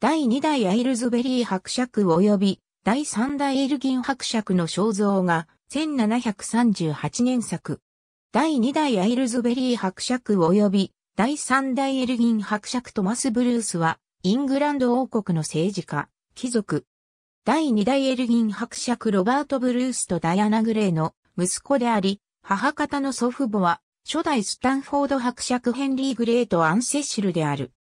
第2代アイルズベリー伯爵及び第3代エルギン伯爵の肖像が1738年作。第2代アイルズベリー伯爵及び第3代エルギン伯爵トマス・ブルースはイングランド王国の政治家、貴族。第2代エルギン伯爵ロバート・ブルースとダイアナ・グレーの息子であり、母方の祖父母は初代スタンフォード伯爵ヘンリー・グレーとアンセッシルである。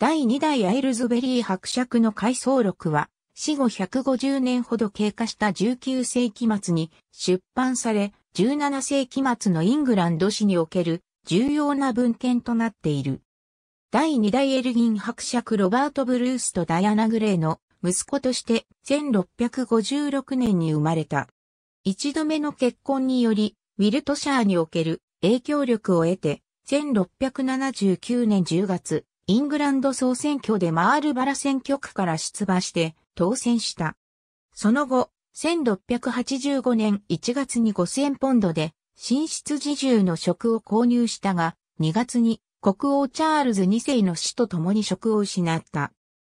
第2代アイルズベリー伯爵の回想録は、死後150年ほど経過した19世紀末に出版され、17世紀末のイングランド史における重要な文献となっている。第2代エルギン伯爵ロバート・ブルースとダイアナ・グレーの息子として1656年に生まれた。一度目の結婚により、ウィルトシャーにおける影響力を得て、1679年10月、イングランド総選挙でマールバラ選挙区から出馬して当選した。その後、1685年1月に5000ポンドで寝室自重の職を購入したが、2月に国王チャールズ2世の死と共に職を失った。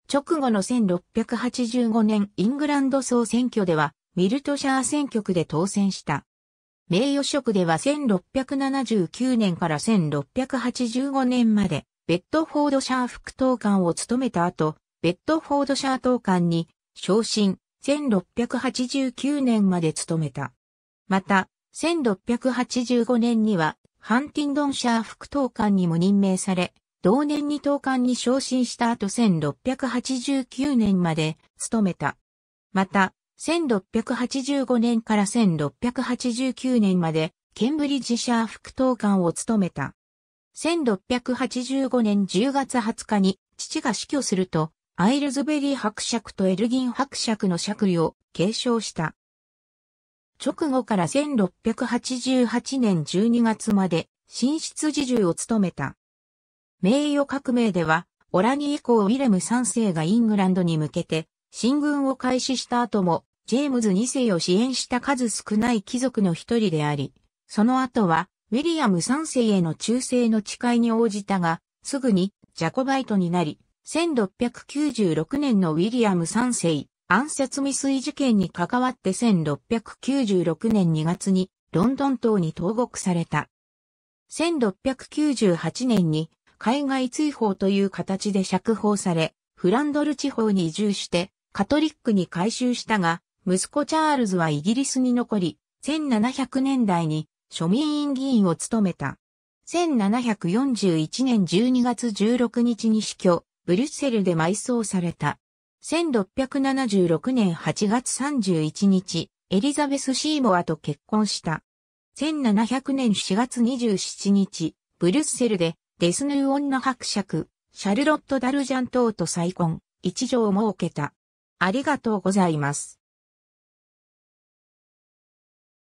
直後の1685年イングランド総選挙では、ミルトシャー選挙区で当選した。名誉職では1679年から1685年まで、ベッドフォードシャー副統監を務めた後、ベッドフォードシャー統監に昇進、1689年まで務めた。また、1685年には、ハンティンドンシャー副統監にも任命され、同年に統監に昇進した後1689年まで務めた。また、1685年から1689年まで、ケンブリッジシャー副統監を務めた。1685年10月20日に父が死去すると、アイルズベリー伯爵とエルギン伯爵の爵位を継承した。直後から1688年12月まで新室侍従を務めた。名誉革命では、オラニ以降ウィレム3世がイングランドに向けて、進軍を開始した後も、ジェームズ2世を支援した数少ない貴族の一人であり、その後は、ウィリアム3世への忠誠の誓いに応じたが、すぐにジャコバイトになり、1696年のウィリアム3世暗殺未遂事件に関わって1696年2月にロンドン島に投獄された。1698年に海外追放という形で釈放され、フランドル地方に移住してカトリックに改修したが、息子チャールズはイギリスに残り、1700年代に庶民院議員を務めた。1741年12月16日に死去、ブリュッセルで埋葬された。1676年8月31日、エリザベス・シーモアと結婚した。1700年4月27日、ブリュッセルでデスヌー女伯爵、シャルロット・ダルジャン等と再婚、一条を設けた。ありがとうございます。